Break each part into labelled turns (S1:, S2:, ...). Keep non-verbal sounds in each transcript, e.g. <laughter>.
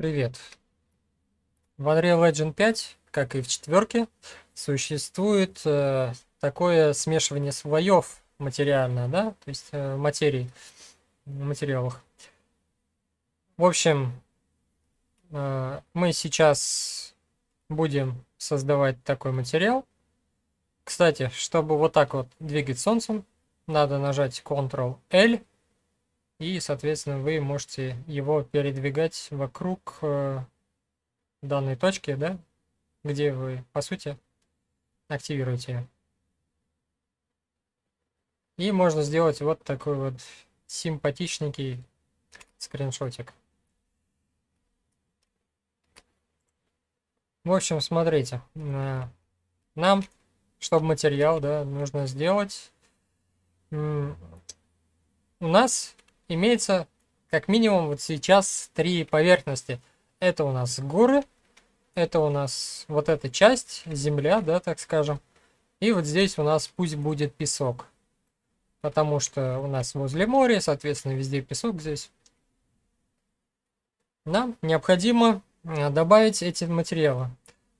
S1: Привет. В Unreal Engine 5, как и в четверке, существует э, такое смешивание слоев материально, да, то есть э, материи, материалах. В общем, э, мы сейчас будем создавать такой материал. Кстати, чтобы вот так вот двигать солнцем, надо нажать Ctrl-L и, соответственно, вы можете его передвигать вокруг э, данной точки, да, где вы, по сути, активируете. И можно сделать вот такой вот симпатичненький скриншотик. В общем, смотрите, э, нам, чтобы материал, да, нужно сделать. У нас имеется как минимум вот сейчас три поверхности. Это у нас горы, это у нас вот эта часть, земля, да, так скажем. И вот здесь у нас пусть будет песок. Потому что у нас возле моря, соответственно, везде песок здесь. Нам необходимо э, добавить эти материалы.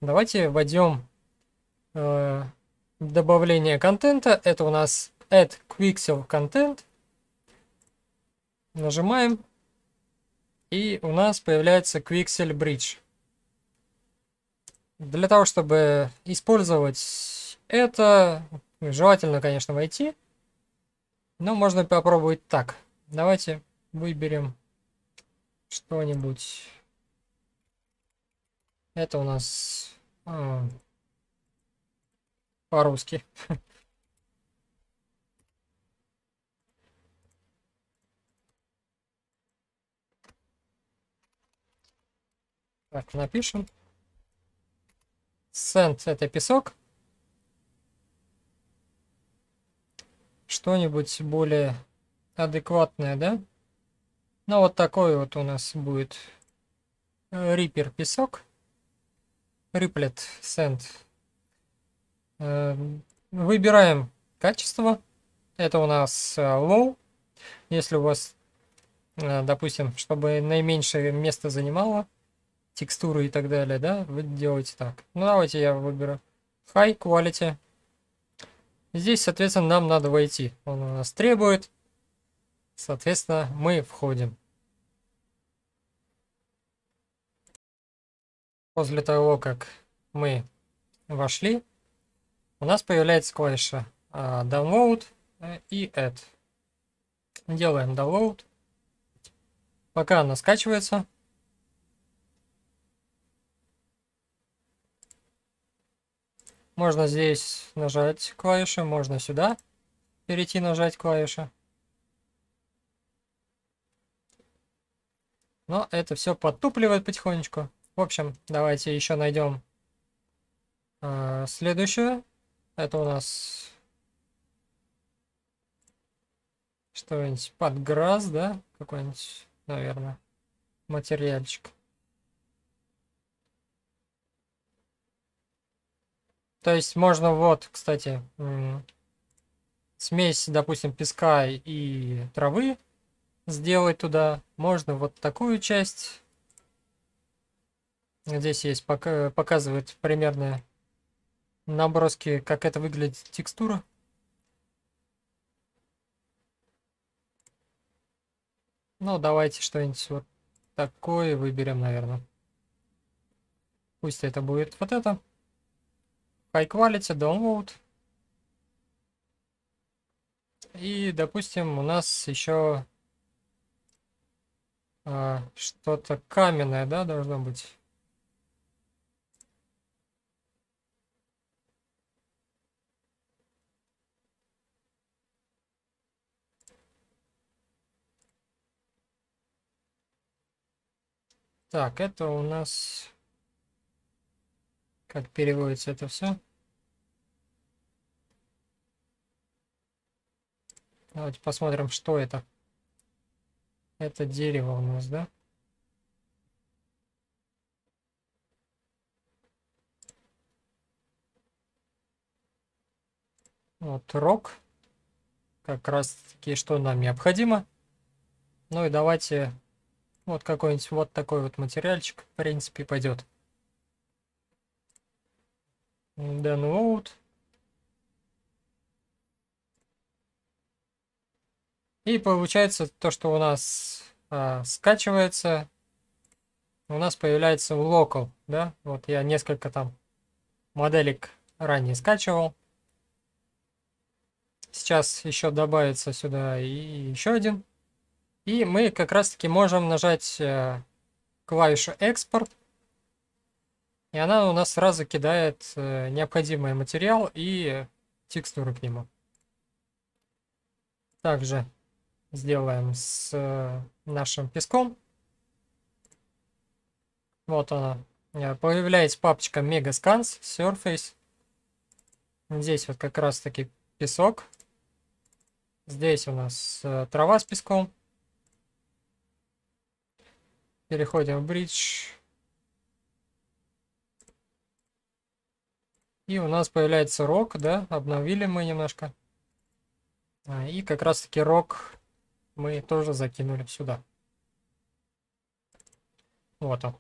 S1: Давайте войдем э, добавление контента. Это у нас add quicksilver content. Нажимаем. И у нас появляется Quixel Bridge. Для того, чтобы использовать это, желательно, конечно, войти. Но можно попробовать так. Давайте выберем что-нибудь. Это у нас а, по-русски. <laughs> Так, напишем. Сент это песок. Что-нибудь более адекватное, да? Ну вот такой вот у нас будет э, рипер песок. Риплет сент. Эм, выбираем качество. Это у нас э, low. Если у вас, э, допустим, чтобы наименьшее место занимало, текстуры и так далее, да, вы делаете так. Ну, давайте я выберу High Quality. Здесь, соответственно, нам надо войти. Он у нас требует. Соответственно, мы входим. После того, как мы вошли, у нас появляется клавиша а, Download э, и Add. Делаем Download. Пока она скачивается, Можно здесь нажать клавиши, можно сюда перейти нажать клавиши. Но это все подтупливает потихонечку. В общем, давайте еще найдем э, а, следующую. Это у нас что-нибудь подграз, да? Какой-нибудь, наверное, материальчик. То есть можно вот, кстати, смесь, допустим, песка и травы сделать туда. Можно вот такую часть. Здесь есть, показывает примерно наброски, как это выглядит текстура. Ну, давайте что-нибудь вот такое выберем, наверное. Пусть это будет вот это. High Quality, Download. И, допустим, у нас еще а, что-то каменное, да, должно быть. Так, это у нас как переводится это все? Давайте посмотрим, что это. Это дерево у нас, да? Вот рок. Как раз таки, что нам необходимо. Ну и давайте вот какой-нибудь вот такой вот материальчик, в принципе, пойдет download. Ну и получается то, что у нас а, скачивается, у нас появляется local, да? Вот я несколько там моделек ранее скачивал. Сейчас еще добавится сюда и еще один. И мы как раз таки можем нажать э, клавишу экспорт и она у нас сразу кидает э, необходимый материал и текстуру к нему. Также сделаем с э, нашим песком. Вот она. Э, появляется папочка Megascans Surface. Здесь вот как раз таки песок. Здесь у нас трава с песком. Переходим в бридж. И у нас появляется рок, да, обновили мы немножко. А, и как раз таки рок мы тоже закинули сюда. Вот он.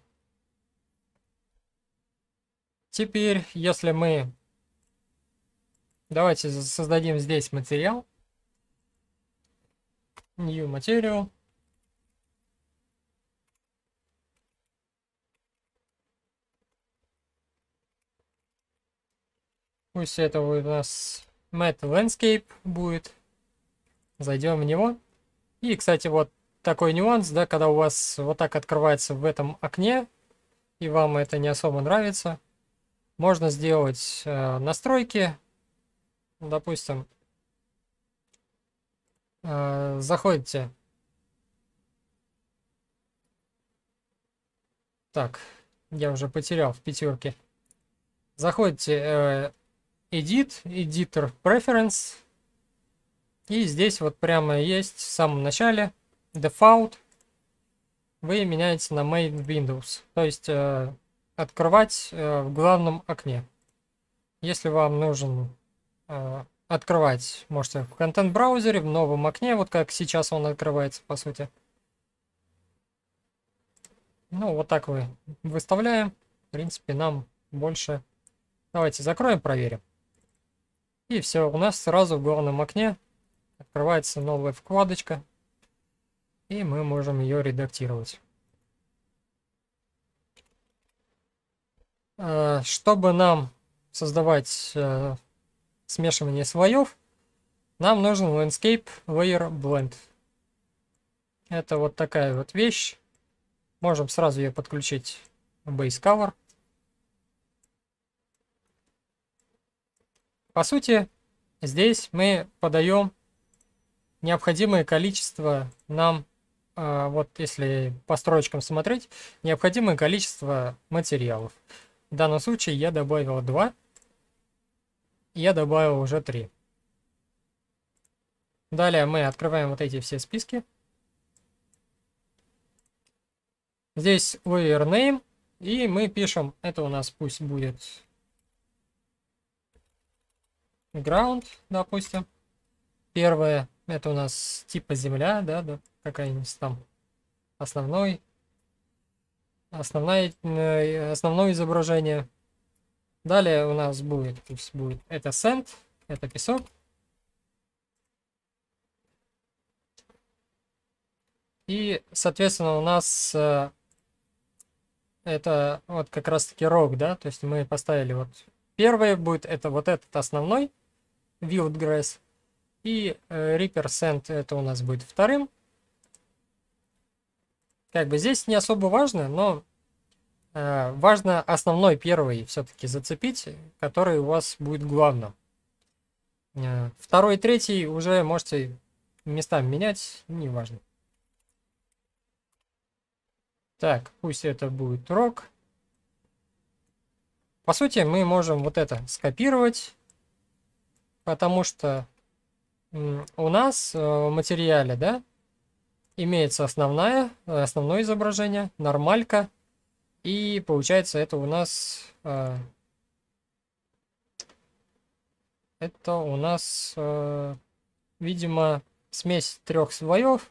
S1: Теперь, если мы... Давайте создадим здесь материал. New Material. Пусть это у нас Matte Landscape будет. Зайдем в него. И, кстати, вот такой нюанс, да, когда у вас вот так открывается в этом окне, и вам это не особо нравится, можно сделать э, настройки. Допустим, э, заходите. Так, я уже потерял в пятерке. Заходите э, Edit, Editor Preference. И здесь вот прямо есть в самом начале Default. Вы меняете на Main Windows. То есть э, открывать э, в главном окне. Если вам нужен э, открывать, можете в контент-браузере, в новом окне, вот как сейчас он открывается по сути. Ну, вот так вы выставляем. В принципе, нам больше... Давайте закроем, проверим. И все, у нас сразу в главном окне открывается новая вкладочка. И мы можем ее редактировать. А, чтобы нам создавать э, смешивание слоев, нам нужен Landscape Layer Blend. Это вот такая вот вещь. Можем сразу ее подключить в Base Color. По сути, здесь мы подаем необходимое количество нам, а, вот если по строчкам смотреть, необходимое количество материалов. В данном случае я добавил 2, я добавил уже 3. Далее мы открываем вот эти все списки. Здесь вывер name, и мы пишем, это у нас пусть будет Ground, допустим. Первое, это у нас типа земля, да, да какая-нибудь там основной. Основное, э, основное изображение. Далее у нас будет, то есть будет это sand, это песок. И, соответственно, у нас э, это вот как раз-таки рог, да, то есть мы поставили вот первое будет это вот этот основной, Wildgrass. И э, Reaper Sand это у нас будет вторым. Как бы здесь не особо важно, но э, важно основной первый все-таки зацепить, который у вас будет главным. Э, второй, третий уже можете местами менять, неважно. Так, пусть это будет рок. По сути, мы можем вот это скопировать Потому что у нас э, в материале, да, имеется основное э, основное изображение, нормалька. И получается это у нас... Э, это у нас, видимо, смесь трех слоев.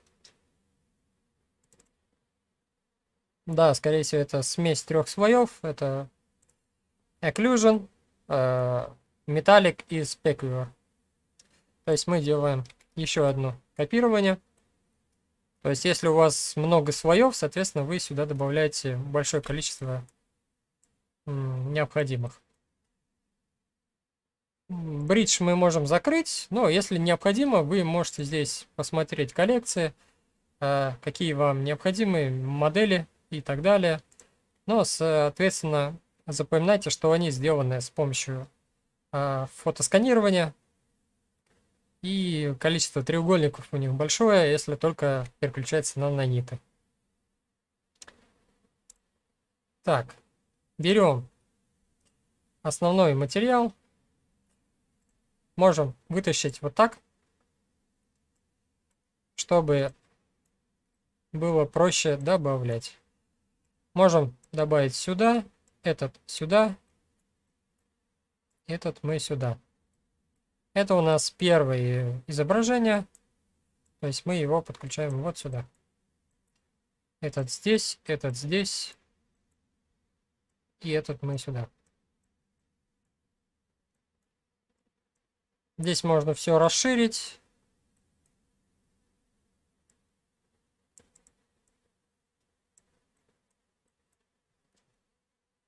S1: Да, скорее всего, это смесь трех слоев. Это occlusion, Metallic и Specular. То есть мы делаем еще одно копирование. То есть если у вас много слоев, соответственно, вы сюда добавляете большое количество необходимых. Бридж мы можем закрыть, но если необходимо, вы можете здесь посмотреть коллекции, э, какие вам необходимы модели и так далее. Но, соответственно, запоминайте, что они сделаны с помощью Э, фотосканирования. И количество треугольников у них большое, если только переключается на наниты. Так, берем основной материал. Можем вытащить вот так, чтобы было проще добавлять. Можем добавить сюда, этот сюда, этот мы сюда. Это у нас первое изображение. То есть мы его подключаем вот сюда. Этот здесь, этот здесь. И этот мы сюда. Здесь можно все расширить.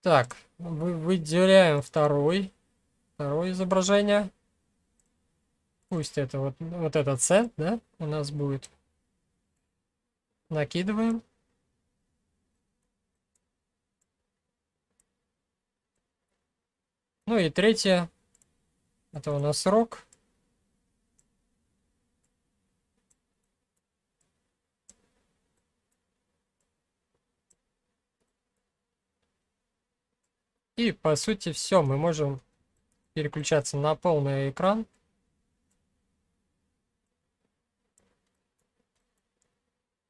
S1: Так, выделяем второй. Второе изображение. Пусть это вот, вот этот цент, да, у нас будет. Накидываем. Ну и третье. Это у нас срок И по сути все, мы можем переключаться на полный экран.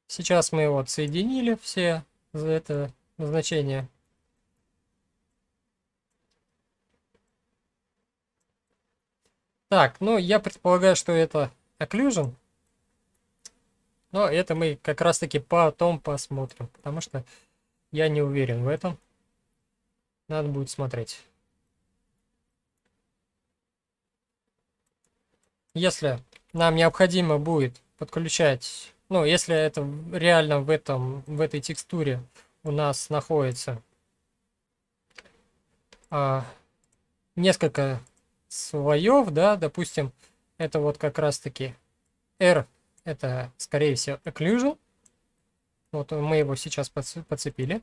S1: Сейчас мы вот соединили все за это назначение. Так, ну я предполагаю, что это occlusion. Но это мы как раз таки потом посмотрим, потому что я не уверен в этом. Надо будет смотреть. если нам необходимо будет подключать, ну, если это реально в, этом, в этой текстуре у нас находится а, несколько слоев, да, допустим, это вот как раз-таки R, это, скорее всего, occlusion. Вот мы его сейчас подцепили.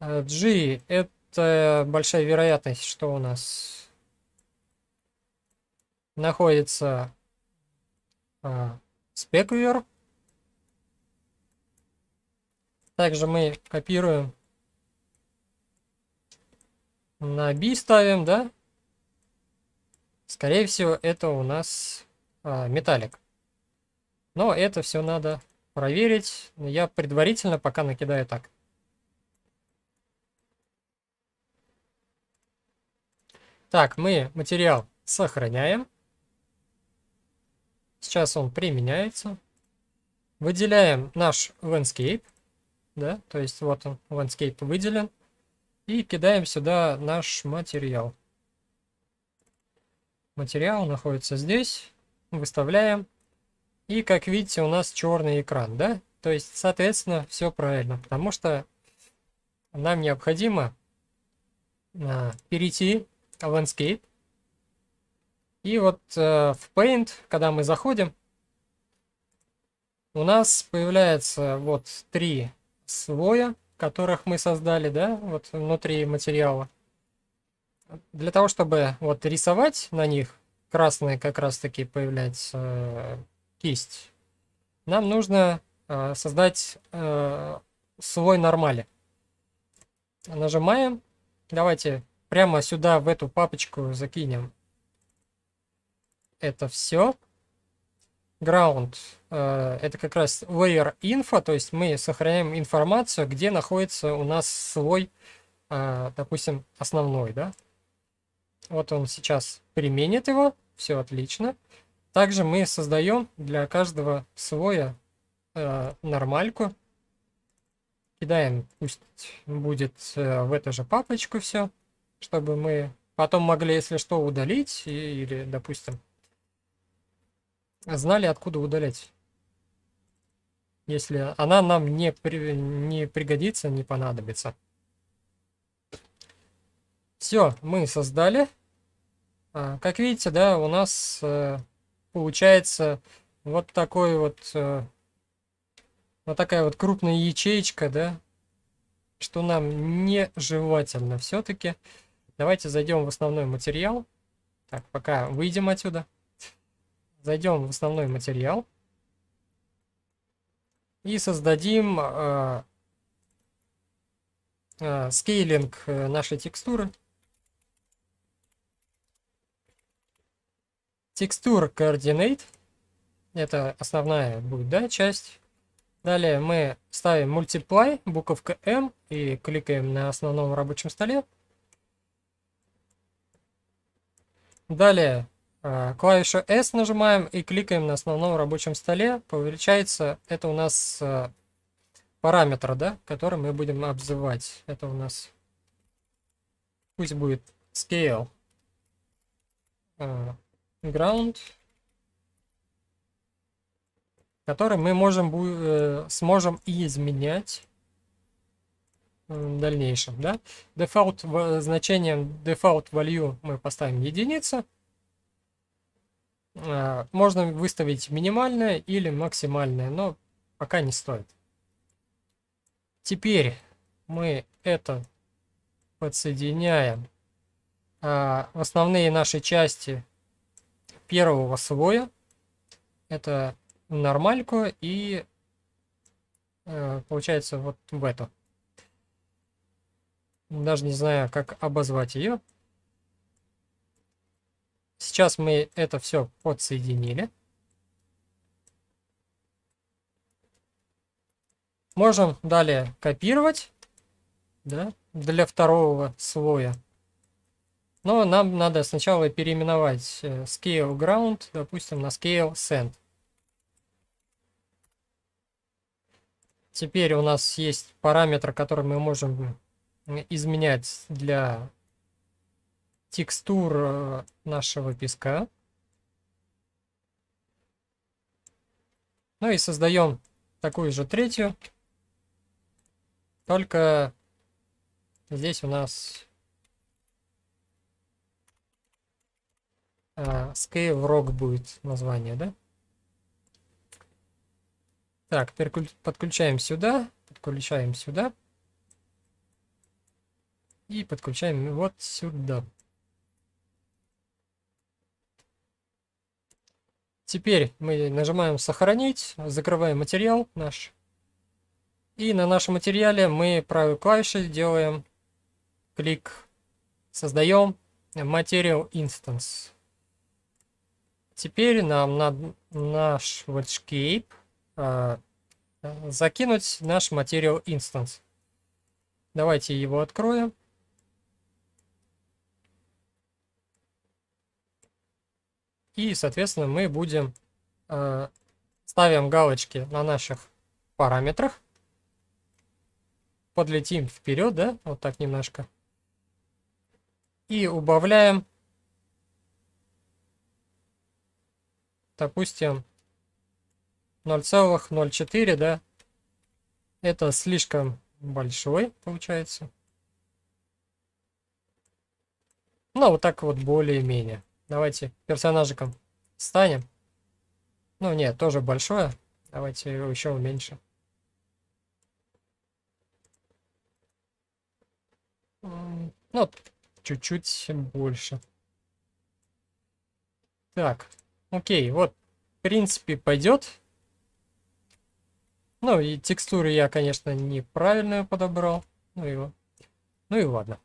S1: Э, G, это большая вероятность, что у нас находится э, Также мы копируем на B ставим, да? Скорее всего, это у нас а, металлик. Но это все надо проверить. Я предварительно пока накидаю так. Так, мы материал сохраняем. Сейчас он применяется. Выделяем наш landscape. Да, то есть вот он, landscape выделен. И кидаем сюда наш материал. Материал находится здесь. Выставляем. И как видите, у нас черный экран, да? То есть, соответственно, все правильно, потому что нам необходимо а, перейти в Landscape и вот э, в Paint, когда мы заходим, у нас появляется вот три слоя, которых мы создали, да, вот внутри материала. Для того, чтобы вот рисовать на них, красные как раз таки появляется э, кисть, нам нужно э, создать э, слой нормали. Нажимаем. Давайте прямо сюда, в эту папочку закинем это все. Ground э, это как раз layer info, то есть мы сохраняем информацию, где находится у нас слой, э, допустим, основной, да. Вот он сейчас применит его, все отлично. Также мы создаем для каждого слоя э, нормальку. Кидаем, пусть будет в эту же папочку все, чтобы мы потом могли, если что, удалить или, допустим, знали, откуда удалять. Если она нам не, при... не пригодится, не понадобится. Все, мы создали. А, как видите, да, у нас э, получается вот такой вот, э, вот такая вот крупная ячеечка, да, что нам не желательно, все-таки. Давайте зайдем в основной материал. Так, пока выйдем отсюда. Зайдем в основной материал. И создадим э, э, скейлинг э, нашей текстуры. Текстур координат. Это основная будет, да, часть. Далее мы ставим multiply, буковка M, и кликаем на основном рабочем столе. Далее а, клавишу S нажимаем и кликаем на основном рабочем столе. Повеличается, это у нас а, параметр, да, который мы будем обзывать. Это у нас, пусть будет scale а, ground, который мы можем, э, сможем и изменять э, в дальнейшем, да. Дефолт э, значением default value мы поставим единицу. Э, можно выставить минимальное или максимальное, но пока не стоит. Теперь мы это подсоединяем э, в основные наши части первого слоя. Это нормальку и э, получается вот в эту. Даже не знаю, как обозвать ее. Сейчас мы это все подсоединили. Можем далее копировать да, для второго слоя. Но нам надо сначала переименовать э, scale ground, допустим, на scale send. Теперь у нас есть параметр, который мы можем изменять для текстур э, нашего песка. Ну и создаем такую же третью. Только здесь у нас а, Rock будет название, да? Так, подключаем сюда, подключаем сюда и подключаем вот сюда. Теперь мы нажимаем «Сохранить», закрываем материал наш. И на нашем материале мы правой клавишей делаем клик «Создаем Material Instance». Теперь нам надо наш Watchcape э, а, закинуть наш Material Instance. Давайте его откроем. И, соответственно, мы будем э, ставим галочки на наших параметрах. Подлетим вперед, да, вот так немножко. И убавляем, допустим, 0,04, да. Это слишком большой, получается. Ну, а вот так вот более-менее. Давайте персонажиком станем. Ну, нет, тоже большое. Давайте его еще уменьшим. Ну, чуть-чуть больше. Так, окей, вот, в принципе, пойдет. Ну, и текстуры я, конечно, неправильную подобрал. Ну и, ну и ладно.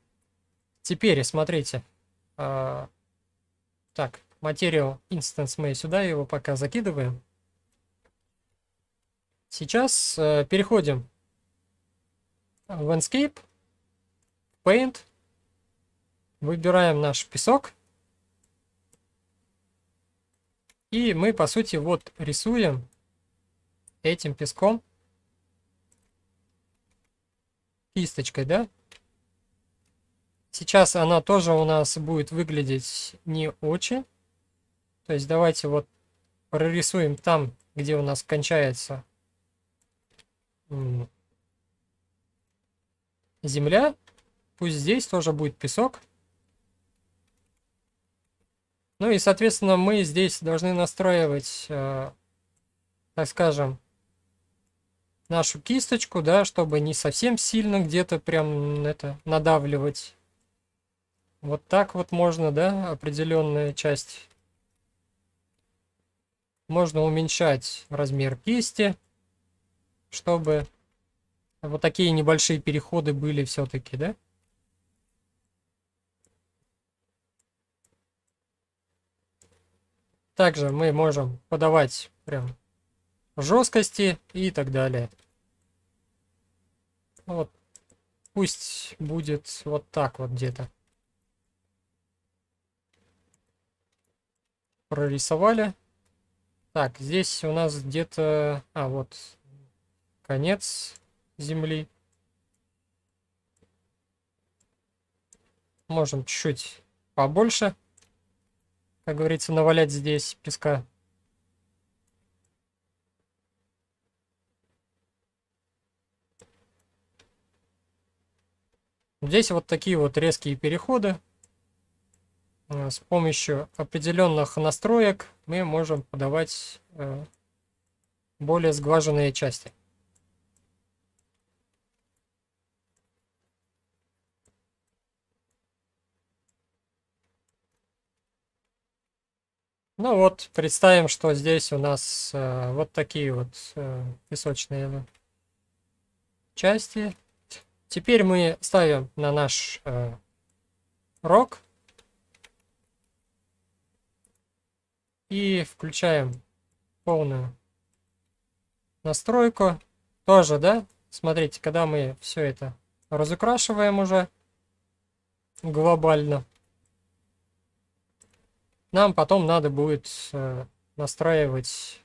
S1: Теперь, смотрите, а, так, материал instance мы сюда его пока закидываем. Сейчас э, переходим в Landscape, Paint, выбираем наш песок. И мы, по сути, вот рисуем этим песком кисточкой, да, Сейчас она тоже у нас будет выглядеть не очень. То есть давайте вот прорисуем там, где у нас кончается земля. Пусть здесь тоже будет песок. Ну и, соответственно, мы здесь должны настраивать, э, так скажем, нашу кисточку, да, чтобы не совсем сильно где-то прям это надавливать вот так вот можно, да, определенная часть. Можно уменьшать размер кисти, чтобы вот такие небольшие переходы были все-таки, да? Также мы можем подавать прям жесткости и так далее. Вот пусть будет вот так вот где-то. прорисовали. Так, здесь у нас где-то... А, вот конец земли. Можем чуть-чуть побольше, как говорится, навалять здесь песка. Здесь вот такие вот резкие переходы. Э, с помощью определенных настроек мы можем подавать э, более сглаженные части. Ну вот, представим, что здесь у нас э, вот такие вот э, песочные части. Теперь мы ставим на наш э, рок И включаем полную настройку. Тоже, да? Смотрите, когда мы все это разукрашиваем уже глобально, нам потом надо будет э, настраивать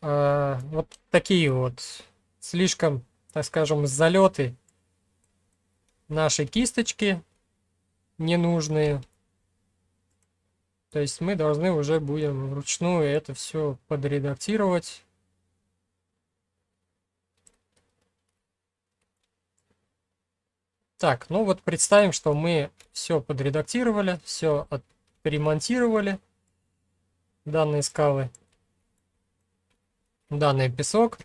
S1: э, вот такие вот слишком, так скажем, залеты нашей кисточки ненужные. То есть мы должны уже будем вручную это все подредактировать. Так, ну вот представим, что мы все подредактировали, все перемонтировали данные скалы, данный песок.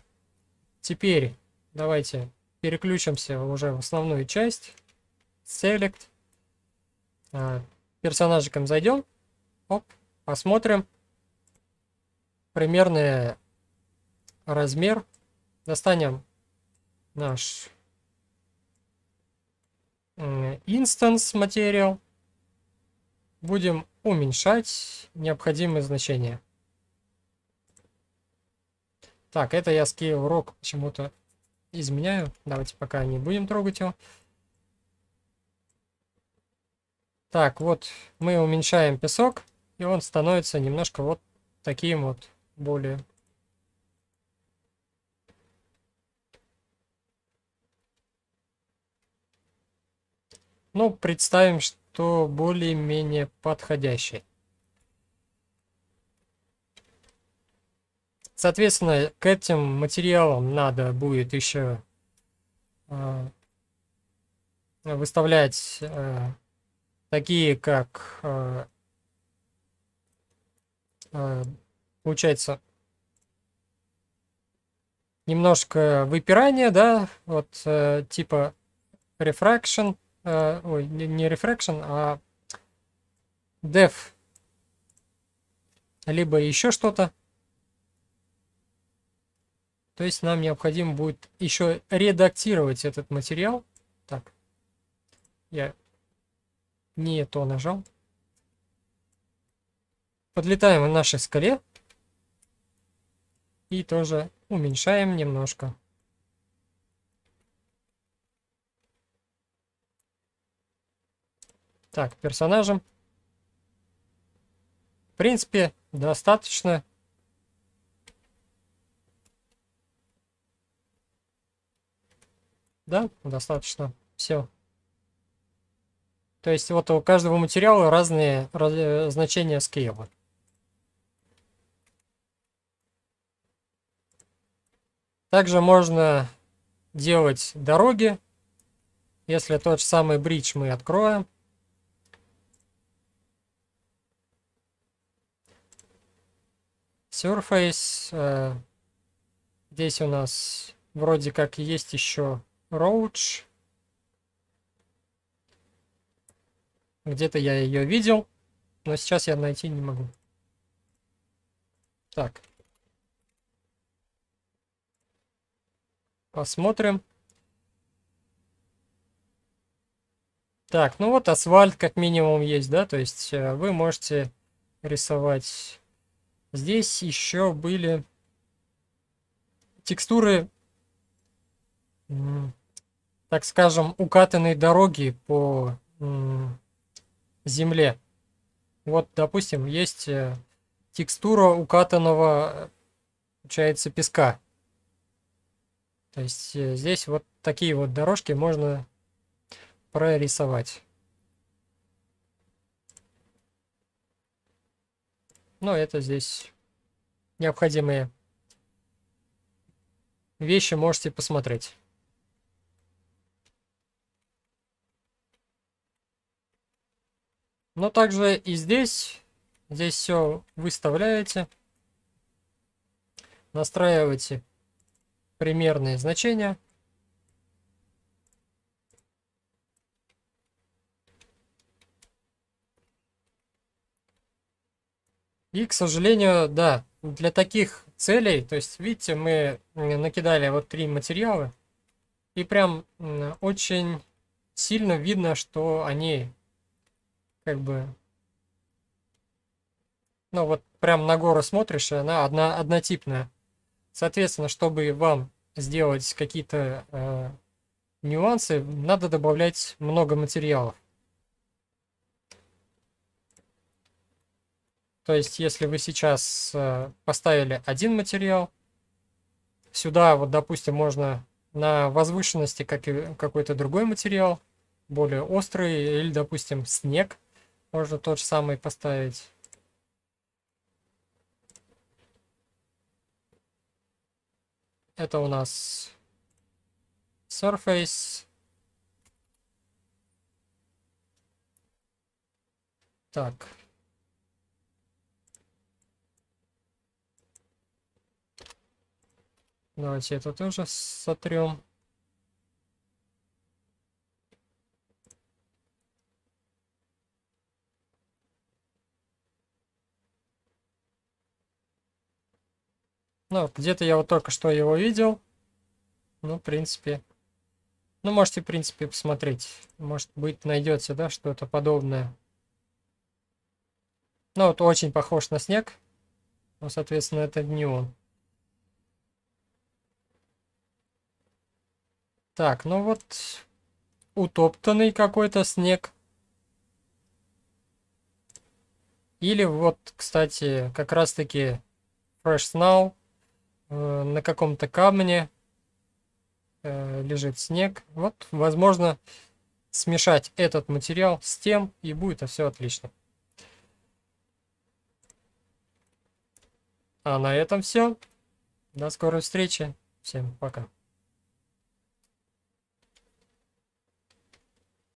S1: Теперь давайте переключимся уже в основную часть. Select. Э, персонажиком зайдем. Оп, посмотрим. Примерный размер. Достанем наш э, instance материал. Будем уменьшать необходимые значения. Так, это я скейл рок почему-то изменяю. Давайте пока не будем трогать его. Так, вот мы уменьшаем песок, и он становится немножко вот таким вот более. Ну, представим, что более-менее подходящий. Соответственно, к этим материалам надо будет еще э, выставлять э, такие как, э, э, получается, немножко выпирание, да, вот э, типа refraction, ой, не refraction, а def, либо еще что-то. То есть нам необходимо будет еще редактировать этот материал. Так, я не то нажал. Подлетаем в нашей скале. И тоже уменьшаем немножко. Так, персонажем. В принципе, достаточно. Да, достаточно. Все. То есть вот у каждого материала разные раз, э, значения скейла. Также можно делать дороги. Если тот же самый бридж мы откроем. Surface. Э, здесь у нас вроде как есть еще Roach. Где-то я ее видел, но сейчас я найти не могу. Так. Посмотрим. Так, ну вот асфальт как минимум есть, да, то есть э, вы можете рисовать. Здесь еще были текстуры, так скажем, укатанной дороги по земле. Вот, допустим, есть э, текстура укатанного, э, получается, песка. То есть э, здесь вот такие вот дорожки можно прорисовать. Но это здесь необходимые вещи можете посмотреть. Но также и здесь, здесь все выставляете, настраиваете примерные значения. И, к сожалению, да, для таких целей, то есть, видите, мы накидали вот три материала, и прям очень сильно видно, что они как бы... Ну вот прям на гору смотришь, и она одна, однотипная. Соответственно, чтобы вам сделать какие-то э, нюансы, надо добавлять много материалов. То есть, если вы сейчас э, поставили один материал, сюда вот, допустим, можно на возвышенности как какой-то другой материал, более острый, или, допустим, снег – можно тот же самый поставить. Это у нас Surface. Так. Давайте это тоже сотрем. Ну, вот где-то я вот только что его видел. Ну, в принципе. Ну, можете, в принципе, посмотреть. Может быть, найдется, да, что-то подобное. Ну, вот очень похож на снег. Но, соответственно, это не он. Так, ну вот утоптанный какой-то снег. Или вот, кстати, как раз-таки Fresh Snow. Э, на каком-то камне э, лежит снег. Вот, возможно, смешать этот материал с тем, и будет все отлично. А на этом все. До скорой встречи. Всем пока.